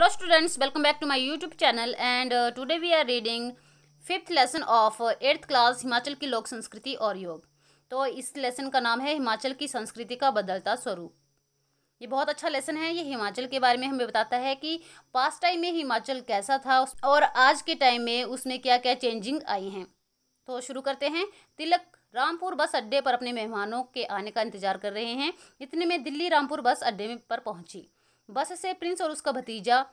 Hello students welcome back to my YouTube channel and today we are reading fifth lesson of eighth class Himachal की लोक संस्कृति और योग तो इस लेसन का नाम है हिमाचल की संस्कृति का बदलता स्वरूप ये बहुत अच्छा लेसन है ये हिमाचल के बारे में हमें बताता है कि पास्ट टाइम में हिमाचल कैसा था और आज के टाइम में उसमें क्या क्या चेंजिंग आई हैं तो शुरू करते हैं तिलक रामपुर बस अड्डे पर अपने मेहमानों के आने का इंतजार कर रहे हैं इतने में दिल्ली रामपुर बस अड्डे पर पहुंची बस से प्रिंस और उसका भतीजा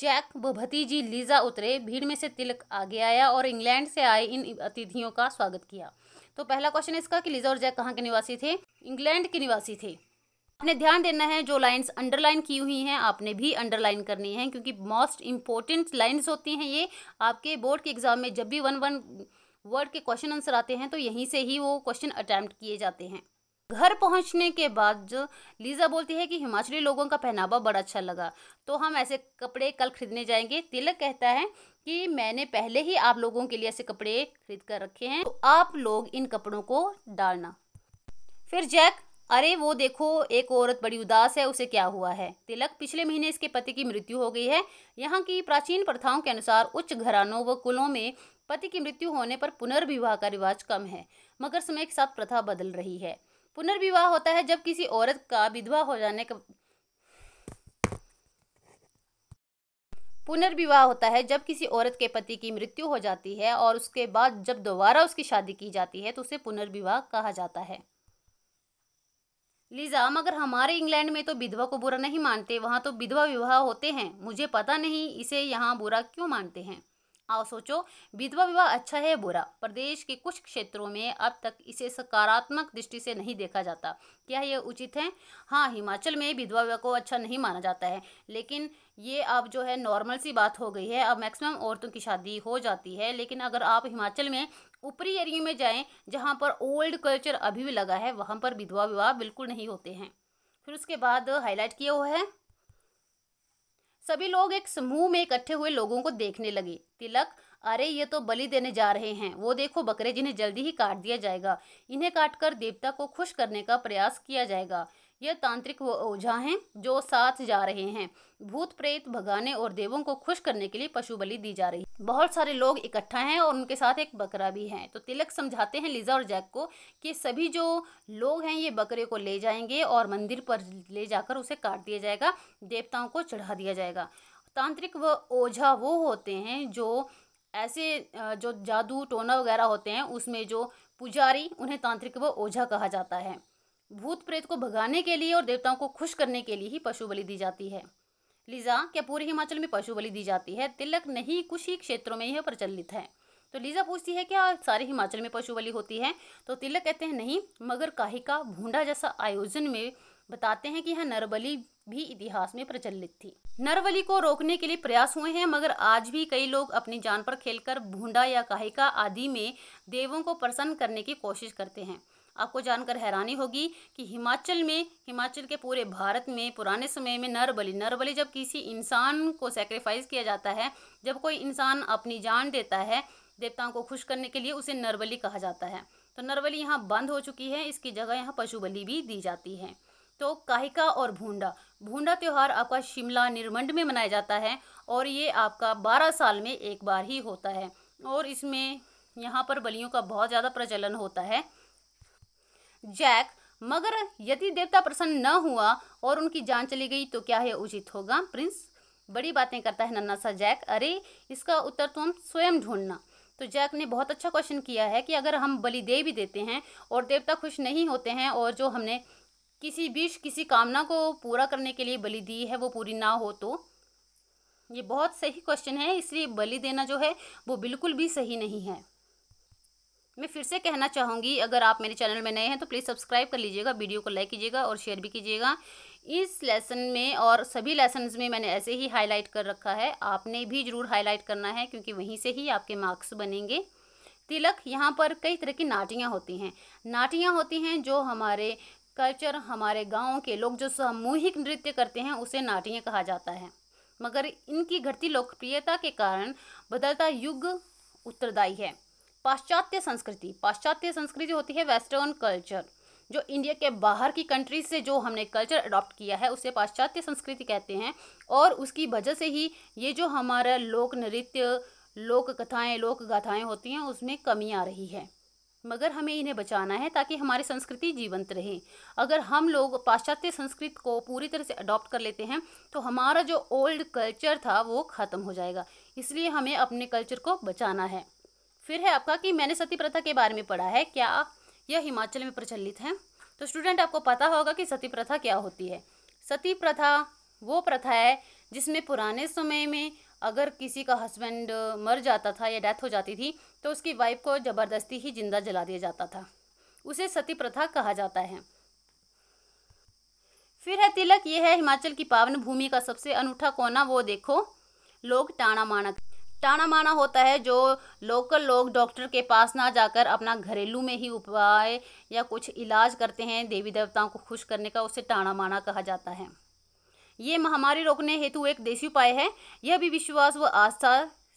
जैक व भतीजी लीजा उतरे भीड़ में से तिलक आगे आया और इंग्लैंड से आए इन अतिथियों का स्वागत किया तो पहला क्वेश्चन है इसका कि लीजा और जैक कहाँ के निवासी थे इंग्लैंड के निवासी थे आपने ध्यान देना है जो लाइंस अंडरलाइन की हुई हैं आपने भी अंडरलाइन करनी है क्योंकि मोस्ट इंपॉर्टेंट लाइन्स होती हैं ये आपके बोर्ड के एग्जाम में जब भी वन वन वर्ड के क्वेश्चन आंसर आते हैं तो यहीं से ही वो क्वेश्चन अटैम्प्ट किए जाते हैं घर पहुंचने के बाद जो लीज़ा बोलती है कि हिमाचली लोगों का पहनावा बड़ा अच्छा लगा तो हम ऐसे कपड़े कल खरीदने जाएंगे तिलक कहता है कि मैंने पहले ही आप लोगों के लिए ऐसे कपड़े खरीद कर रखे हैं तो आप लोग इन कपड़ों को डालना फिर जैक अरे वो देखो एक औरत बड़ी उदास है उसे क्या हुआ है तिलक पिछले महीने इसके पति की मृत्यु हो गई है यहाँ की प्राचीन प्रथाओं के अनुसार उच्च घरानों व कुलों में पति की मृत्यु होने पर पुनर्विवाह का रिवाज कम है मगर समय के साथ प्रथा बदल रही है पुनर्विवाह होता है जब किसी औरत का विधवा हो जाने का पुनर्विवाह होता है जब किसी औरत के पति की मृत्यु हो जाती है और उसके बाद जब दोबारा उसकी शादी की जाती है तो उसे पुनर्विवाह कहा जाता है लिजा मगर हमारे इंग्लैंड में तो विधवा को बुरा नहीं मानते वहाँ तो विधवा विवाह होते हैं मुझे पता नहीं इसे यहाँ बुरा क्यों मानते हैं आओ सोचो विधवा विवाह अच्छा है बुरा प्रदेश के कुछ क्षेत्रों में अब तक इसे सकारात्मक दृष्टि से नहीं देखा जाता क्या यह उचित है हाँ हिमाचल में विधवा विवाह को अच्छा नहीं माना जाता है लेकिन ये अब जो है नॉर्मल सी बात हो गई है अब मैक्सिमम औरतों की शादी हो जाती है लेकिन अगर आप हिमाचल में ऊपरी एरिए में जाए जहाँ पर ओल्ड कल्चर अभी भी लगा है वहाँ पर विधवा विवाह बिल्कुल नहीं होते हैं फिर उसके बाद हाईलाइट किया हुआ है सभी लोग एक समूह में इकट्ठे हुए लोगों को देखने लगे तिलक अरे ये तो बलि देने जा रहे हैं वो देखो बकरे जिन्हें जल्दी ही काट दिया जाएगा इन्हें काटकर देवता को खुश करने का प्रयास किया जाएगा यह तांत्रिक वो ओझा हैं जो साथ जा रहे हैं भूत प्रेत भगाने और देवों को खुश करने के लिए पशु बलि दी जा रही है बहुत सारे लोग इकट्ठा हैं और उनके साथ एक बकरा भी है तो तिलक समझाते हैं लिजा और जैक को कि सभी जो लोग हैं ये बकरे को ले जाएंगे और मंदिर पर ले जाकर उसे काट दिया जाएगा देवताओं को चढ़ा दिया जाएगा तांत्रिक व ओझा वो होते हैं जो ऐसे जो जादू टोना वगैरह होते हैं उसमें जो पुजारी उन्हें तांत्रिक व ओझा कहा जाता है भूत प्रेत को भगाने के लिए और देवताओं को खुश करने के लिए ही पशु बलि दी जाती है लीजा क्या पूरे हिमाचल में पशु बलि दी जाती है तिलक नहीं कुछ ही क्षेत्रों में यह प्रचलित है तो लीजा पूछती है क्या सारे हिमाचल में पशु बलि होती है तो तिलक कहते हैं नहीं मगर काहिका भूडा जैसा आयोजन में बताते हैं कि यह नरबली भी इतिहास में प्रचलित थी नरबली को रोकने के लिए प्रयास हुए हैं मगर आज भी कई लोग अपनी जान पर खेलकर भूडा या काहिका आदि में देवों को प्रसन्न करने की कोशिश करते हैं आपको जानकर हैरानी होगी कि हिमाचल में हिमाचल के पूरे भारत में पुराने समय में नर बलि नर बलि जब किसी इंसान को सेक्रीफाइस किया जाता है जब कोई इंसान अपनी जान देता है देवताओं को खुश करने के लिए उसे नरबली कहा जाता है तो नरबली यहाँ बंद हो चुकी है इसकी जगह यहाँ पशु बलि भी दी जाती है तो काहिका और भूंडा भूंडा त्यौहार आपका शिमला निर्मंड में मनाया जाता है और ये आपका बारह साल में एक बार ही होता है और इसमें यहाँ पर बलियों का बहुत ज़्यादा प्रचलन होता है जैक मगर यदि देवता प्रसन्न न हुआ और उनकी जान चली गई तो क्या है उचित होगा प्रिंस बड़ी बातें करता है नन्ना सा जैक अरे इसका उत्तर तुम तो स्वयं ढूंढना तो जैक ने बहुत अच्छा क्वेश्चन किया है कि अगर हम बलि दे भी देते हैं और देवता खुश नहीं होते हैं और जो हमने किसी विष किसी कामना को पूरा करने के लिए बलि दी है वो पूरी ना हो तो ये बहुत सही क्वेश्चन है इसलिए बलि देना जो है वो बिल्कुल भी सही नहीं है मैं फिर से कहना चाहूँगी अगर आप मेरे चैनल में नए हैं तो प्लीज़ सब्सक्राइब कर लीजिएगा वीडियो को लाइक कीजिएगा और शेयर भी कीजिएगा इस लेसन में और सभी लेसन में मैंने ऐसे ही हाईलाइट कर रखा है आपने भी ज़रूर हाईलाइट करना है क्योंकि वहीं से ही आपके मार्क्स बनेंगे तिलक यहाँ पर कई तरह की नाटियाँ होती हैं नाटियाँ होती हैं जो हमारे कल्चर हमारे गाँव के लोग जो सामूहिक नृत्य करते हैं उसे नाटियाँ कहा जाता है मगर इनकी घटती लोकप्रियता के कारण बदलता युग उत्तरदायी है पाश्चात्य संस्कृति पाश्चात्य संस्कृति होती है वेस्टर्न कल्चर जो इंडिया के बाहर की कंट्रीज से जो हमने कल्चर अडॉप्ट किया है उसे पाश्चात्य संस्कृति कहते हैं और उसकी वजह से ही ये जो हमारा लोक नृत्य लोक कथाएं लोक गाथाएं होती हैं उसमें कमी आ रही है मगर हमें इन्हें बचाना है ताकि हमारी संस्कृति जीवंत रहे अगर हम लोग पाश्चात्य संस्कृत को पूरी तरह से अडॉप्ट कर लेते हैं तो हमारा जो ओल्ड कल्चर था वो ख़त्म हो जाएगा इसलिए हमें अपने कल्चर को बचाना है फिर है आपका कि मैंने सती प्रथा के बारे में पढ़ा है क्या यह हिमाचल में प्रचलित है तो स्टूडेंट आपको पता होगा कि सती प्रथा क्या होती है सती प्रथा वो प्रथा है जिसमें पुराने समय में अगर किसी का हस्बैंड मर जाता था या डेथ हो जाती थी तो उसकी वाइफ को ज़बरदस्ती ही जिंदा जला दिया जाता था उसे सती प्रथा कहा जाता है फिर है तिलक ये है हिमाचल की पावन भूमि का सबसे अनूठा कोना वो देखो लोग टाणा माणा ताना माना होता है जो लोकल लोग डॉक्टर के पास ना जाकर अपना घरेलू में ही उपाय या कुछ इलाज करते हैं देवी देवताओं को खुश करने का उसे टाणा माना कहा जाता है ये महामारी रोकने हेतु एक देसी उपाय है यह भी विश्वास व आस्था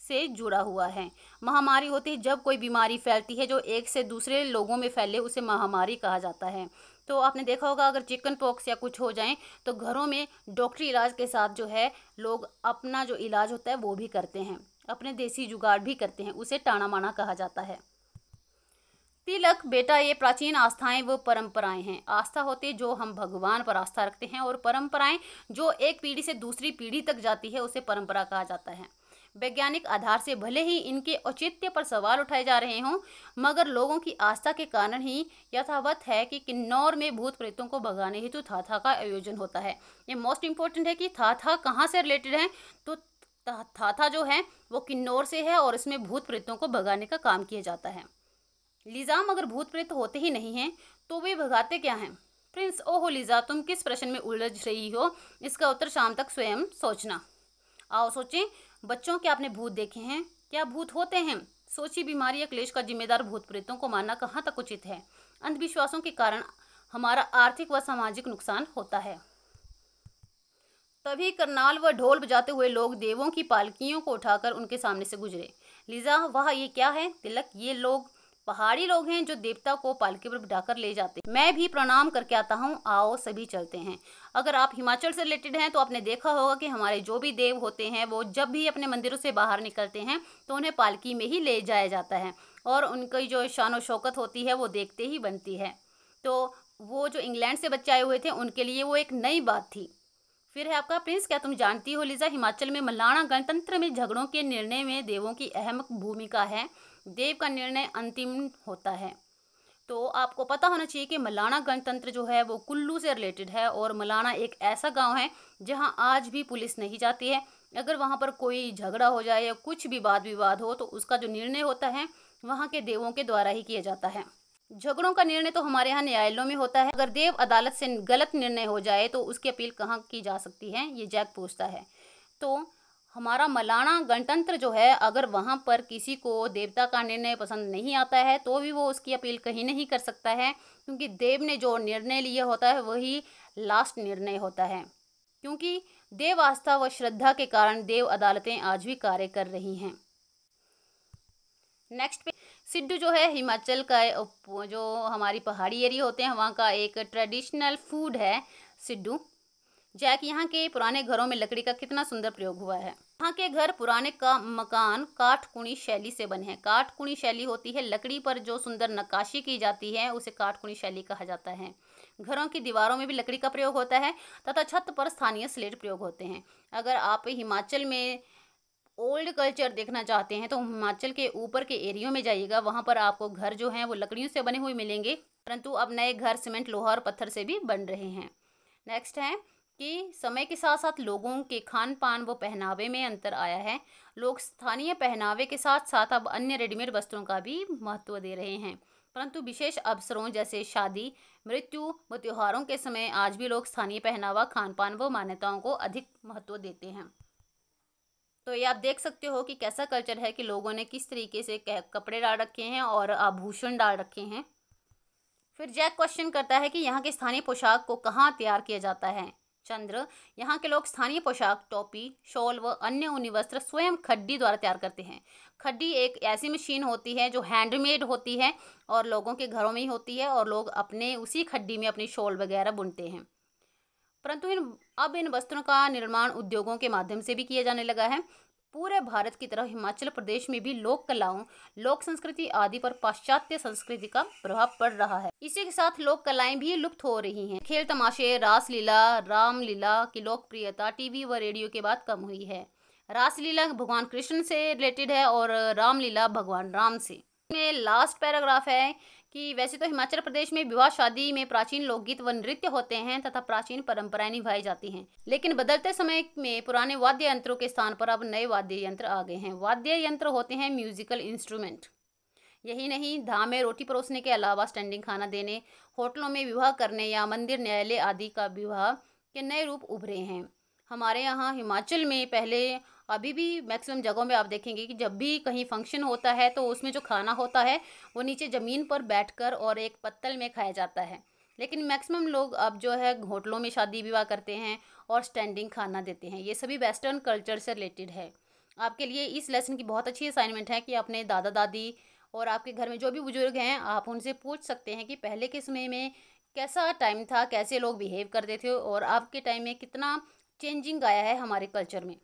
से जुड़ा हुआ है महामारी होती है जब कोई बीमारी फैलती है जो एक से दूसरे लोगों में फैले उसे महामारी कहा जाता है तो आपने देखा होगा अगर चिकन पॉक्स या कुछ हो जाए तो घरों में डॉक्टरी इलाज के साथ जो है लोग अपना जो इलाज होता है वो भी करते हैं अपने देसी जुगाड़ भी करते हैं उसे टाणा माना कहा जाता है तिलक बेटा ये प्राचीन आस्थाएं वो परंपराएं हैं आस्था होती जो हम भगवान पर आस्था रखते हैं और परंपराएं जो एक पीढ़ी से दूसरी पीढ़ी तक जाती है उसे परंपरा कहा जाता है वैज्ञानिक आधार से भले ही इनके औचित्य पर सवाल उठाए जा रहे हों मगर लोगों की आस्था के कारण ही यथावत है कि किन्नौर में भूत प्रेतों को भगाने हेतु थाथा का आयोजन होता है ये मोस्ट इम्पोर्टेंट है कि थाथा कहाँ से रिलेटेड है तो थाथा जो है वो किन्नौर से है और इसमें भूत प्रेतों को भगाने का काम किया जाता है लिजाम अगर भूत प्रेत होते ही नहीं हैं तो वे भगाते क्या हैं प्रिंस ओहो लिजा तुम किस प्रश्न में उलझ रही हो इसका उत्तर शाम तक स्वयं सोचना आओ सोचें बच्चों के आपने भूत देखे हैं क्या भूत होते हैं सोची बीमारी या क्लेश का जिम्मेदार भूत प्रेतों को मानना कहाँ तक उचित है अंधविश्वासों के कारण हमारा आर्थिक व सामाजिक नुकसान होता है तभी करनाल व ढोल बजाते हुए लोग देवों की पालकियों को उठाकर उनके सामने से गुजरे लिजा वह ये क्या है तिलक ये लोग पहाड़ी लोग हैं जो देवता को पालकी पर बिठाकर ले जाते हैं मैं भी प्रणाम करके आता हूँ आओ सभी चलते हैं अगर आप हिमाचल से रिलेटेड हैं तो आपने देखा होगा कि हमारे जो भी देव होते हैं वो जब भी अपने मंदिरों से बाहर निकलते हैं तो उन्हें पालकी में ही ले जाया जाता है और उनकी जो शान शौकत होती है वो देखते ही बनती है तो वो जो इंग्लैंड से बच्चे आए हुए थे उनके लिए वो एक नई बात थी फिर है आपका प्रिंस क्या तुम जानती हो लीजा हिमाचल में मलाना गणतंत्र में झगड़ों के निर्णय में देवों की अहम भूमिका है देव का निर्णय अंतिम होता है तो आपको पता होना चाहिए कि मलाना गणतंत्र जो है वो कुल्लू से रिलेटेड है और मलाना एक ऐसा गांव है जहां आज भी पुलिस नहीं जाती है अगर वहां पर कोई झगड़ा हो जाए या कुछ भी वाद विवाद हो तो उसका जो निर्णय होता है वहां के देवों के द्वारा ही किया जाता है झगड़ों का निर्णय तो हमारे यहाँ न्यायालयों में होता है अगर देव अदालत से गलत निर्णय हो जाए तो उसकी अपील कहाँ की जा सकती है ये जैक पूछता है तो हमारा मलाना गणतंत्र जो है अगर वहाँ पर किसी को देवता का निर्णय पसंद नहीं आता है तो भी वो उसकी अपील कहीं नहीं कर सकता है क्योंकि देव ने जो निर्णय लिया होता है वही लास्ट निर्णय होता है क्योंकि देव आस्था व श्रद्धा के कारण देव अदालतें आज भी कार्य कर रही हैं नेक्स्ट पे सिड्डू जो है हिमाचल का जो हमारी पहाड़ी एरिया होते हैं वहाँ का एक ट्रेडिशनल फूड है सिड्डू जैक यहाँ के पुराने घरों में लकड़ी का कितना सुंदर प्रयोग हुआ है यहाँ के घर पुराने का मकान काठकुणी शैली से बने हैं काठकुणी शैली होती है लकड़ी पर जो सुंदर नक्काशी की जाती है उसे काठकुणी शैली कहा जाता है घरों की दीवारों में भी लकड़ी का प्रयोग होता है तथा छत पर स्थानीय स्लेट प्रयोग होते हैं अगर आप हिमाचल में ओल्ड कल्चर देखना चाहते हैं तो हिमाचल के ऊपर के एरियो में जाइएगा वहाँ पर आपको घर जो हैं वो लकड़ियों से बने हुए मिलेंगे परंतु अब नए घर सीमेंट लोहा और पत्थर से भी बन रहे हैं नेक्स्ट है कि समय के साथ साथ लोगों के खान पान व पहनावे में अंतर आया है लोग स्थानीय पहनावे के साथ साथ अब अन्य रेडीमेड वस्त्रों का भी महत्व दे रहे हैं परंतु विशेष अवसरों जैसे शादी मृत्यु व त्योहारों के समय आज भी लोग स्थानीय पहनावा खान पान व मान्यताओं को अधिक महत्व देते हैं तो ये आप देख सकते हो कि कैसा कल्चर है कि लोगों ने किस तरीके से कपड़े डाल रखे हैं और आभूषण डाल रखे हैं फिर जैक क्वेश्चन करता है कि यहाँ के स्थानीय पोशाक को कहाँ तैयार किया जाता है चंद्र यहाँ के लोग स्थानीय पोशाक टोपी शॉल व अन्य ऊनी वस्त्र स्वयं खड्डी द्वारा तैयार करते हैं खड्डी एक ऐसी मशीन होती है जो हैंडमेड होती है और लोगों के घरों में ही होती है और लोग अपने उसी खड्डी में अपनी शॉल वगैरह बुनते हैं परंतु इन अब इन वस्त्रों का निर्माण उद्योगों के माध्यम से भी किया जाने लगा है पूरे भारत की तरह हिमाचल प्रदेश में भी लोक कलाओं लोक संस्कृति आदि पर पाश्चात्य संस्कृति का प्रभाव पड़ रहा है इसी के साथ लोक कलाएं भी लुप्त हो रही हैं खेल तमाशे रासलीला रामलीला की लोकप्रियता टीवी व रेडियो के बाद कम हुई है रासलीला भगवान कृष्ण से रिलेटेड है और रामलीला भगवान राम से में लास्ट पैराग्राफ है कि वैसे तो हिमाचल प्रदेश में विवाह शादी में प्राचीन लोकगीत व नृत्य होते हैं तथा प्राचीन परंपराएं निभाई जाती हैं लेकिन बदलते समय में पुराने वाद्य यंत्रों के स्थान पर अब नए वाद्य यंत्र आ गए हैं वाद्य यंत्र होते हैं म्यूजिकल इंस्ट्रूमेंट यही नहीं धाम में रोटी परोसने के अलावा स्टैंडिंग खाना देने होटलों में विवाह करने या मंदिर न्यायालय आदि का विवाह के नए रूप उभरे हैं हमारे यहाँ हिमाचल में पहले अभी भी मैक्सिमम जगहों में आप देखेंगे कि जब भी कहीं फंक्शन होता है तो उसमें जो खाना होता है वो नीचे ज़मीन पर बैठकर और एक पत्तल में खाया जाता है लेकिन मैक्सिमम लोग अब जो है होटलों में शादी विवाह करते हैं और स्टैंडिंग खाना देते हैं ये सभी वेस्टर्न कल्चर से रिलेटेड है आपके लिए इस लेसन की बहुत अच्छी असाइनमेंट है कि अपने दादा दादी और आपके घर में जो भी बुजुर्ग हैं आप उनसे पूछ सकते हैं कि पहले के समय में कैसा टाइम था कैसे लोग बिहेव करते थे और आपके टाइम में कितना चेंजिंग आया है हमारे कल्चर में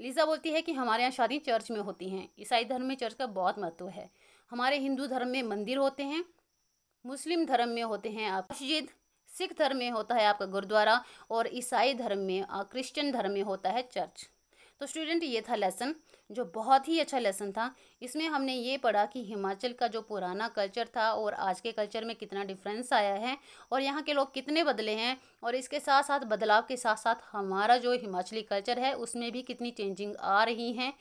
लीजा बोलती है कि हमारे यहाँ शादी चर्च में होती हैं ईसाई धर्म में चर्च का बहुत महत्व है हमारे हिंदू धर्म में मंदिर होते हैं मुस्लिम धर्म में होते हैं आप मस्जिद सिख धर्म में होता है आपका गुरुद्वारा और ईसाई धर्म में क्रिश्चियन धर्म में होता है चर्च तो स्टूडेंट ये था लेसन जो बहुत ही अच्छा लेसन था इसमें हमने ये पढ़ा कि हिमाचल का जो पुराना कल्चर था और आज के कल्चर में कितना डिफरेंस आया है और यहाँ के लोग कितने बदले हैं और इसके साथ साथ बदलाव के साथ साथ हमारा जो हिमाचली कल्चर है उसमें भी कितनी चेंजिंग आ रही हैं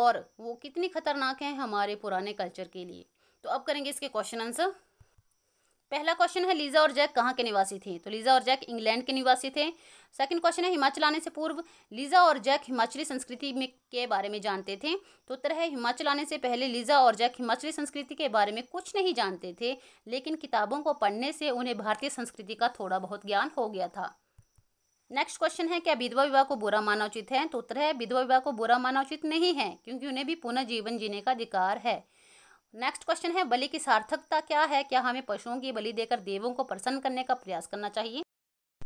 और वो कितनी ख़तरनाक हैं हमारे पुराने कल्चर के लिए तो अब करेंगे इसके क्वेश्चन आंसर पहला क्वेश्चन है लीजा और जैक कहाँ के निवासी थे तो लीजा और जैक इंग्लैंड के निवासी थे सेकंड क्वेश्चन है हिमाचल आने से पूर्व लीजा और जैक हिमाचली संस्कृति में के बारे में जानते थे तो उत्तर है हिमाचल आने से पहले लीजा और जैक हिमाचली संस्कृति के बारे में कुछ नहीं जानते थे लेकिन किताबों को पढ़ने से उन्हें भारतीय संस्कृति का थोड़ा बहुत ज्ञान हो गया था नेक्स्ट क्वेश्चन है क्या विधवा विवाह को बुरा माना उचित है तो उत्तर है विधवा विवाह को बुरा माना उचित नहीं है क्योंकि उन्हें भी पुनः जीवन जीने का अधिकार है नेक्स्ट क्वेश्चन है बलि की सार्थकता क्या है क्या हमें पशुओं की बलि देकर देवों को प्रसन्न करने का प्रयास करना चाहिए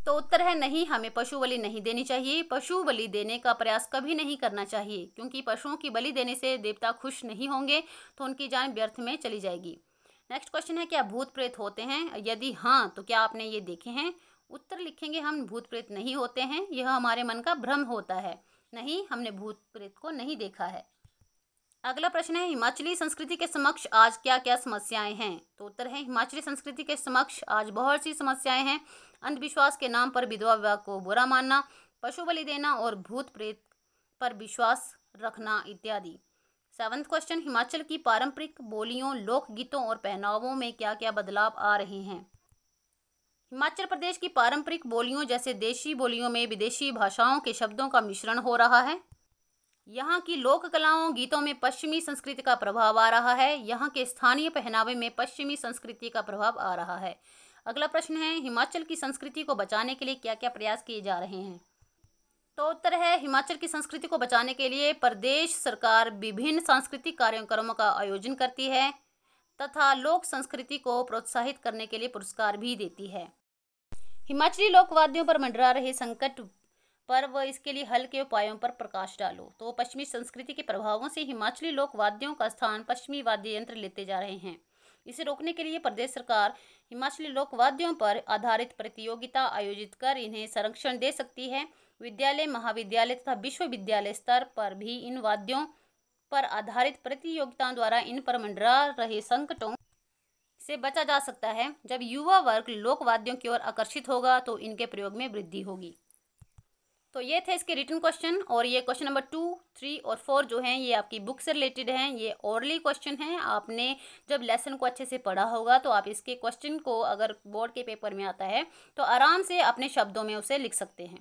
तो उत्तर है नहीं हमें पशु बलि नहीं देनी चाहिए पशु बलि देने का प्रयास कभी नहीं करना चाहिए क्योंकि पशुओं की बलि देने से देवता खुश नहीं होंगे तो उनकी जान व्यर्थ में चली जाएगी नेक्स्ट क्वेश्चन है क्या भूत प्रेत होते हैं यदि हाँ तो क्या आपने ये देखे हैं उत्तर लिखेंगे हम भूत प्रेत नहीं होते हैं यह हमारे मन का भ्रम होता है नहीं हमने भूत प्रेत को नहीं देखा है अगला प्रश्न है हिमाचली संस्कृति के समक्ष आज क्या क्या समस्याएं हैं तो उत्तर है हिमाचली संस्कृति के समक्ष आज बहुत सी समस्याएं हैं अंधविश्वास के नाम पर विधवा विवाह को बुरा मानना पशु बलि देना और भूत प्रेत पर विश्वास रखना इत्यादि सेवन्थ क्वेश्चन हिमाचल की पारंपरिक बोलियों लोकगीतों और पहनावों में क्या क्या बदलाव आ रहे हैं हिमाचल प्रदेश की पारंपरिक बोलियों जैसे देशी बोलियों में विदेशी भाषाओं के शब्दों का मिश्रण हो रहा है यहाँ की लोक कलाओं गीतों में पश्चिमी संस्कृति का प्रभाव आ रहा है यहाँ के स्थानीय पहनावे में पश्चिमी संस्कृति का प्रभाव आ रहा है अगला प्रश्न है हिमाचल की संस्कृति को बचाने के लिए क्या क्या प्रयास किए जा रहे हैं तो उत्तर है हिमाचल की संस्कृति को बचाने के लिए प्रदेश सरकार विभिन्न सांस्कृतिक कार्यक्रमों का आयोजन करती है तथा लोक संस्कृति को प्रोत्साहित करने के लिए पुरस्कार भी देती है हिमाचली लोकवाद्यों पर मंडरा रहे संकट पर व इसके लिए हल के उपायों पर प्रकाश डालो तो पश्चिमी संस्कृति के प्रभावों से हिमाचली लोक वाद्यों का स्थान पश्चिमी वाद्य यंत्र लेते जा रहे हैं इसे रोकने के लिए प्रदेश सरकार हिमाचली लोक वाद्यों पर आधारित प्रतियोगिता आयोजित कर इन्हें संरक्षण दे सकती है विद्यालय महाविद्यालय तथा विश्वविद्यालय स्तर पर भी इन वाद्यों पर आधारित प्रतियोगिताओं द्वारा इन पर मंडरा रहे संकटों से बचा जा सकता है जब युवा वर्ग लोकवाद्यों की ओर आकर्षित होगा तो इनके प्रयोग में वृद्धि होगी तो ये थे इसके रिटर्न क्वेश्चन और ये क्वेश्चन नंबर टू थ्री और फोर जो हैं ये आपकी बुक से रिलेटेड हैं ये ओरली क्वेश्चन हैं आपने जब लेसन को अच्छे से पढ़ा होगा तो आप इसके क्वेश्चन को अगर बोर्ड के पेपर में आता है तो आराम से अपने शब्दों में उसे लिख सकते हैं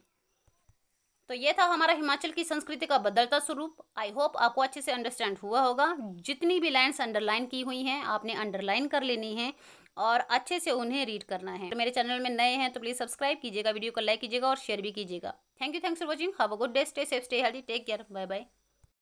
तो ये था हमारा हिमाचल की संस्कृति का बदलता स्वरूप आई होप आपको अच्छे से अंडरस्टैंड हुआ होगा जितनी भी लाइन्स अंडरलाइन की हुई हैं आपने अंडरलाइन कर लेनी है और अच्छे से उन्हें रीड करना है तो मेरे चैनल में नए हैं तो प्लीज़ सब्सक्राइब कीजिएगा वीडियो को लाइक कीजिएगा और शेयर भी कीजिएगा Thank you. Thanks for watching. Have a good day. Stay safe. Stay healthy. Take care. Bye bye.